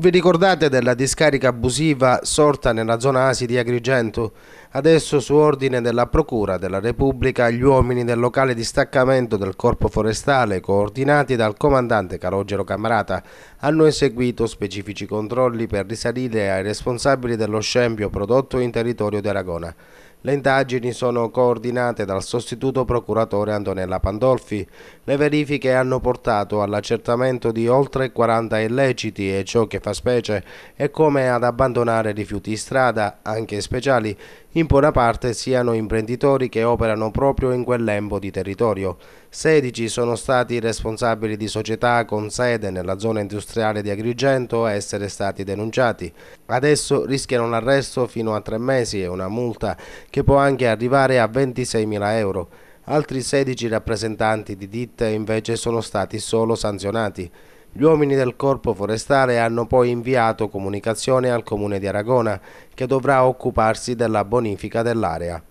Vi ricordate della discarica abusiva sorta nella zona ASI di Agrigento? Adesso, su ordine della Procura della Repubblica, gli uomini del locale distaccamento del Corpo Forestale, coordinati dal comandante Calogero Camarata, hanno eseguito specifici controlli per risalire ai responsabili dello scempio prodotto in territorio di Aragona. Le indagini sono coordinate dal sostituto procuratore Antonella Pandolfi. Le verifiche hanno portato all'accertamento di oltre 40 illeciti e ciò che fa specie è come ad abbandonare rifiuti in strada, anche speciali, in buona parte siano imprenditori che operano proprio in quel lembo di territorio. 16 sono stati responsabili di società con sede nella zona industriale di Agrigento a essere stati denunciati. Adesso rischiano l'arresto fino a tre mesi e una multa che può anche arrivare a 26.000 euro. Altri 16 rappresentanti di ditte invece sono stati solo sanzionati. Gli uomini del Corpo Forestale hanno poi inviato comunicazione al Comune di Aragona, che dovrà occuparsi della bonifica dell'area.